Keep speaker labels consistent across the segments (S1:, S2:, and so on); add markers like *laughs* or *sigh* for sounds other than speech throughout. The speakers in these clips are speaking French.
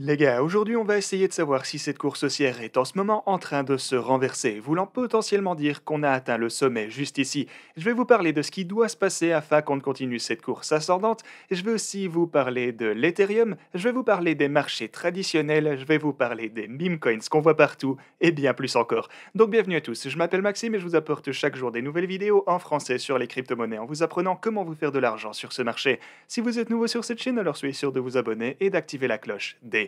S1: Les gars, aujourd'hui on va essayer de savoir si cette course haussière est en ce moment en train de se renverser, voulant potentiellement dire qu'on a atteint le sommet juste ici. Je vais vous parler de ce qui doit se passer afin qu'on continue cette course ascendante, je vais aussi vous parler de l'Ethereum, je vais vous parler des marchés traditionnels, je vais vous parler des meme coins qu'on voit partout, et bien plus encore. Donc bienvenue à tous, je m'appelle Maxime et je vous apporte chaque jour des nouvelles vidéos en français sur les crypto-monnaies en vous apprenant comment vous faire de l'argent sur ce marché. Si vous êtes nouveau sur cette chaîne, alors soyez sûr de vous abonner et d'activer la cloche dès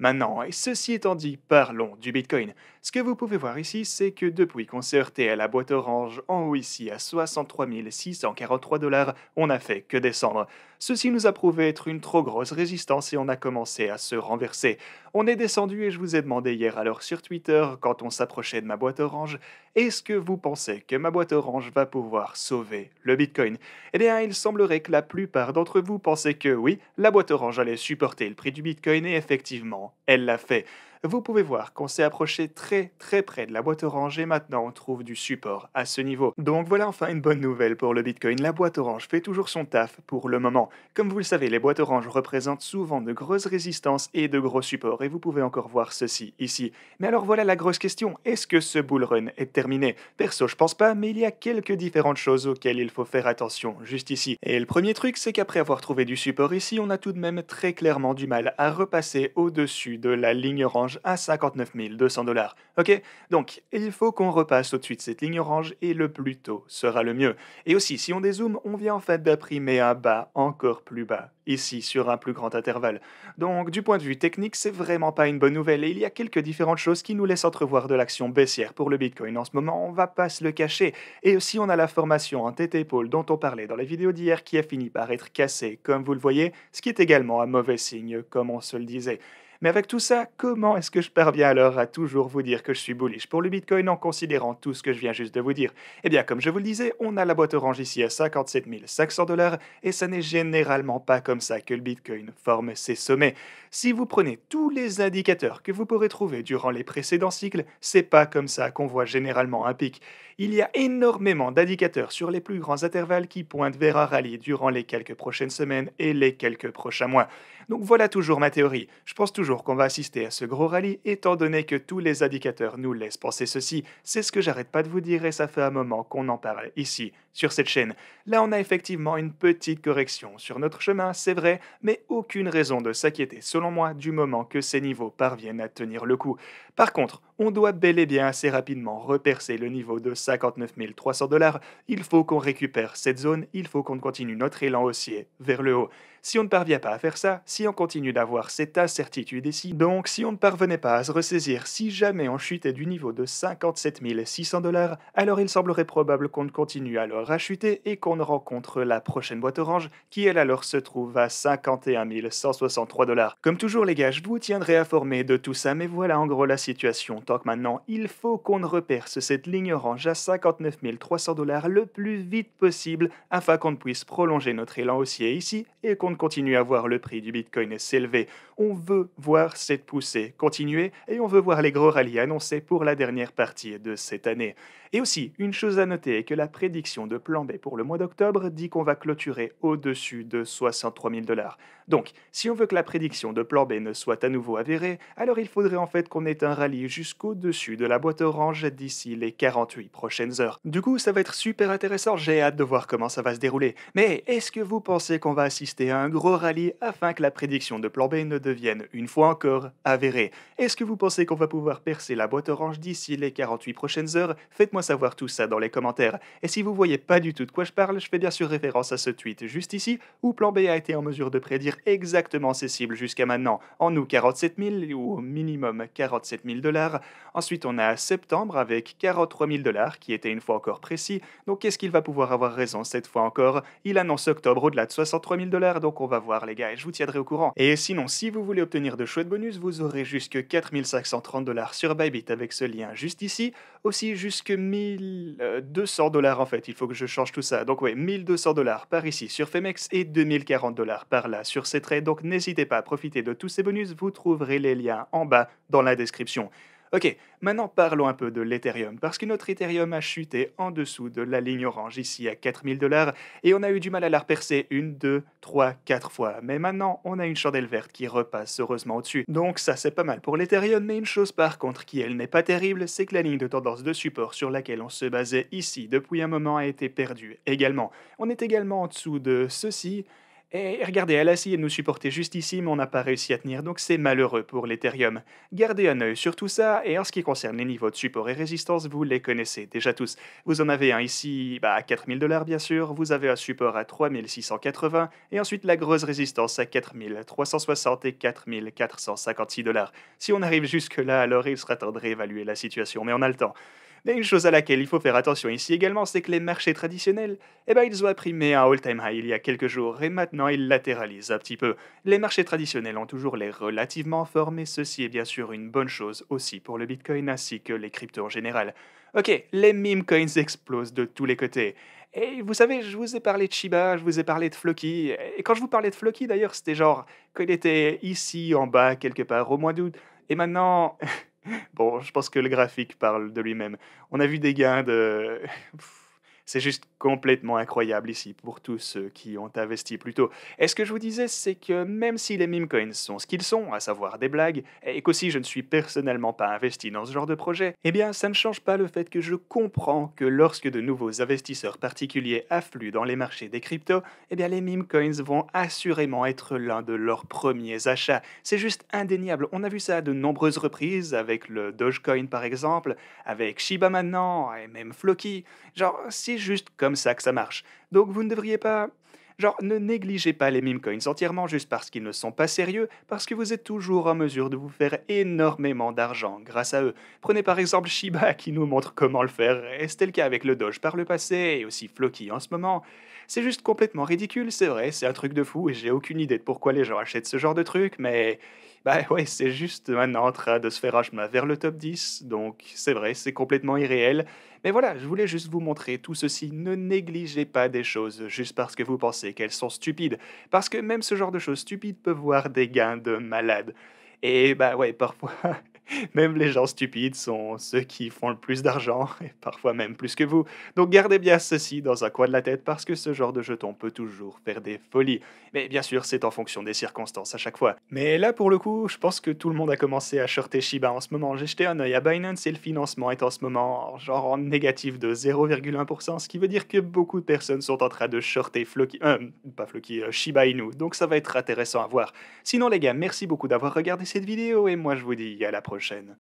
S1: Maintenant, et ceci étant dit, parlons du Bitcoin. Ce que vous pouvez voir ici, c'est que depuis qu'on s'est heurté à la boîte orange en haut ici à 63 643 dollars, on n'a fait que descendre. Ceci nous a prouvé être une trop grosse résistance et on a commencé à se renverser. On est descendu et je vous ai demandé hier alors sur Twitter, quand on s'approchait de ma boîte orange, est-ce que vous pensez que ma boîte orange va pouvoir sauver le Bitcoin Eh bien, il semblerait que la plupart d'entre vous pensaient que oui, la boîte orange allait supporter le prix du Bitcoin et effectivement, elle l'a fait. Vous pouvez voir qu'on s'est approché très très près de la boîte orange et maintenant on trouve du support à ce niveau. Donc voilà enfin une bonne nouvelle pour le Bitcoin, la boîte orange fait toujours son taf pour le moment. Comme vous le savez, les boîtes oranges représentent souvent de grosses résistances et de gros supports et vous pouvez encore voir ceci ici. Mais alors voilà la grosse question, est-ce que ce bull run est terminé Perso je pense pas, mais il y a quelques différentes choses auxquelles il faut faire attention juste ici. Et le premier truc c'est qu'après avoir trouvé du support ici, on a tout de même très clairement du mal à repasser au-dessus de la ligne orange à 59 200 dollars. Ok Donc, il faut qu'on repasse tout de suite cette ligne orange et le plus tôt sera le mieux. Et aussi, si on dézoome, on vient en fait d'apprimer un bas encore plus bas, ici sur un plus grand intervalle. Donc, du point de vue technique, c'est vraiment pas une bonne nouvelle et il y a quelques différentes choses qui nous laissent entrevoir de l'action baissière pour le Bitcoin en ce moment, on va pas se le cacher. Et aussi, on a la formation en tête-épaule dont on parlait dans la vidéo d'hier qui a fini par être cassée, comme vous le voyez, ce qui est également un mauvais signe, comme on se le disait. Mais avec tout ça, comment est-ce que je parviens alors à toujours vous dire que je suis bullish pour le Bitcoin en considérant tout ce que je viens juste de vous dire Eh bien, comme je vous le disais, on a la boîte orange ici à 57 500 dollars et ça n'est généralement pas comme ça que le Bitcoin forme ses sommets. Si vous prenez tous les indicateurs que vous pourrez trouver durant les précédents cycles, c'est pas comme ça qu'on voit généralement un pic. Il y a énormément d'indicateurs sur les plus grands intervalles qui pointent vers un rallye durant les quelques prochaines semaines et les quelques prochains mois. Donc voilà toujours ma théorie. Je pense toujours qu'on va assister à ce gros rallye étant donné que tous les indicateurs nous laissent penser ceci. C'est ce que j'arrête pas de vous dire et ça fait un moment qu'on en parle ici sur cette chaîne. Là, on a effectivement une petite correction sur notre chemin, c'est vrai, mais aucune raison de s'inquiéter, selon moi, du moment que ces niveaux parviennent à tenir le coup. Par contre, on doit bel et bien assez rapidement repercer le niveau de 59 300 dollars. Il faut qu'on récupère cette zone, il faut qu'on continue notre élan haussier vers le haut. Si on ne parvient pas à faire ça, si on continue d'avoir cette incertitude ici, donc si on ne parvenait pas à se ressaisir, si jamais on chutait du niveau de 57 600 dollars, alors il semblerait probable qu'on continue alors Rachuter et qu'on rencontre la prochaine boîte orange qui elle alors se trouve à 51 163 dollars. Comme toujours les gars, je vous tiendrai informé de tout ça, mais voilà en gros la situation. Tant que maintenant, il faut qu'on reperce cette ligne orange à 59 300 dollars le plus vite possible afin qu'on puisse prolonger notre élan haussier ici et qu'on continue à voir le prix du Bitcoin s'élever. On veut voir cette poussée continuer et on veut voir les gros rallyes annoncés pour la dernière partie de cette année. Et aussi, une chose à noter est que la prédiction de plan B pour le mois d'octobre dit qu'on va clôturer au-dessus de 63 000 dollars. Donc, si on veut que la prédiction de plan B ne soit à nouveau avérée, alors il faudrait en fait qu'on ait un rallye jusqu'au-dessus de la boîte orange d'ici les 48 prochaines heures. Du coup, ça va être super intéressant, j'ai hâte de voir comment ça va se dérouler. Mais est-ce que vous pensez qu'on va assister à un gros rallye afin que la prédiction de plan B ne devienne, une fois encore, avérée Est-ce que vous pensez qu'on va pouvoir percer la boîte orange d'ici les 48 prochaines heures Faites-moi savoir tout ça dans les commentaires. Et si vous voyez pas du tout de quoi je parle, je fais bien sûr référence à ce tweet juste ici, où Plan B a été en mesure de prédire exactement ses cibles jusqu'à maintenant. En nous, 47 000, ou au minimum 47 000 dollars. Ensuite, on a septembre avec 43 000 dollars, qui était une fois encore précis. Donc, quest ce qu'il va pouvoir avoir raison cette fois encore Il annonce octobre au-delà de 63 000 dollars, donc on va voir les gars, et je vous tiendrai au courant. Et sinon, si vous voulez obtenir de chouettes bonus, vous aurez jusque 4530 dollars sur Bybit avec ce lien juste ici. Aussi, jusque 1200 euh, dollars en fait, il faut que je change tout ça. Donc oui, 1200 dollars par ici sur Femex et 2040 dollars par là sur traits. Donc n'hésitez pas à profiter de tous ces bonus, vous trouverez les liens en bas dans la description. Ok, maintenant parlons un peu de l'Ethereum, parce que notre Ethereum a chuté en dessous de la ligne orange ici à 4000 dollars, et on a eu du mal à la repercer une, deux, trois, quatre fois. Mais maintenant, on a une chandelle verte qui repasse heureusement au-dessus. Donc ça, c'est pas mal pour l'Ethereum, mais une chose par contre qui, elle, n'est pas terrible, c'est que la ligne de tendance de support sur laquelle on se basait ici depuis un moment a été perdue également. On est également en dessous de ceci, et regardez, elle a essayé de nous supporter juste ici, mais on n'a pas réussi à tenir, donc c'est malheureux pour l'Ethereum. Gardez un œil sur tout ça, et en ce qui concerne les niveaux de support et résistance, vous les connaissez déjà tous. Vous en avez un ici bah, à 4000 dollars bien sûr, vous avez un support à 3680, et ensuite la grosse résistance à 4360 et 4456 dollars. Si on arrive jusque-là, alors il sera temps de réévaluer la situation, mais on a le temps. Mais une chose à laquelle il faut faire attention ici également, c'est que les marchés traditionnels, eh ben, ils ont imprimé un all-time high il y a quelques jours et maintenant ils latéralisent un petit peu. Les marchés traditionnels ont toujours l'air relativement forts, mais ceci est bien sûr une bonne chose aussi pour le Bitcoin ainsi que les cryptos en général. Ok, les meme coins explosent de tous les côtés. Et vous savez, je vous ai parlé de Shiba, je vous ai parlé de Floki. Et quand je vous parlais de Floki, d'ailleurs, c'était genre qu'il était ici, en bas, quelque part, au mois d'août. Et maintenant, *laughs* bon, je pense que le graphique parle de lui-même. On a vu des gains de. *laughs* C'est juste complètement incroyable ici pour tous ceux qui ont investi plus tôt. Et ce que je vous disais, c'est que même si les meme coins sont ce qu'ils sont, à savoir des blagues, et qu'aussi je ne suis personnellement pas investi dans ce genre de projet, eh bien ça ne change pas le fait que je comprends que lorsque de nouveaux investisseurs particuliers affluent dans les marchés des cryptos, eh bien les meme coins vont assurément être l'un de leurs premiers achats. C'est juste indéniable. On a vu ça à de nombreuses reprises avec le Dogecoin par exemple, avec Shiba maintenant et même Floki. Genre si juste comme ça que ça marche. Donc vous ne devriez pas... Genre, ne négligez pas les meme coins entièrement juste parce qu'ils ne sont pas sérieux, parce que vous êtes toujours en mesure de vous faire énormément d'argent grâce à eux. Prenez par exemple Shiba qui nous montre comment le faire, et c'était le cas avec le Doge par le passé, et aussi Floki en ce moment. C'est juste complètement ridicule, c'est vrai, c'est un truc de fou, et j'ai aucune idée de pourquoi les gens achètent ce genre de truc, mais... Bah *laughs* ouais, c'est juste maintenant en train de se faire chemin vers le top 10, donc c'est vrai, c'est complètement irréel. Mais voilà, je voulais juste vous montrer tout ceci. Ne négligez pas des choses juste parce que vous pensez qu'elles sont stupides, parce que même ce genre de choses stupides peuvent voir des gains de malade. Et bah ouais, *laughs* parfois, *laughs* même les gens stupides sont ceux qui font le plus d'argent, *laughs* et parfois même plus que vous. Donc gardez bien ceci dans un coin de la tête parce que ce genre de jeton peut toujours faire des folies. Mais bien sûr, c'est en fonction des circonstances à chaque fois. Mais là, pour le coup, je pense que tout le monde a commencé à shorter Shiba en ce moment. J'ai jeté un oeil à Binance et le financement est en ce moment genre en négatif de 0,1%, ce qui veut dire que beaucoup de personnes sont en train de shorter Floki, euh, pas Floki, euh, Shiba Inu. Donc ça va être intéressant à voir. Sinon les gars, merci beaucoup d'avoir regardé cette vidéo et moi je vous dis à la prochaine prochaine.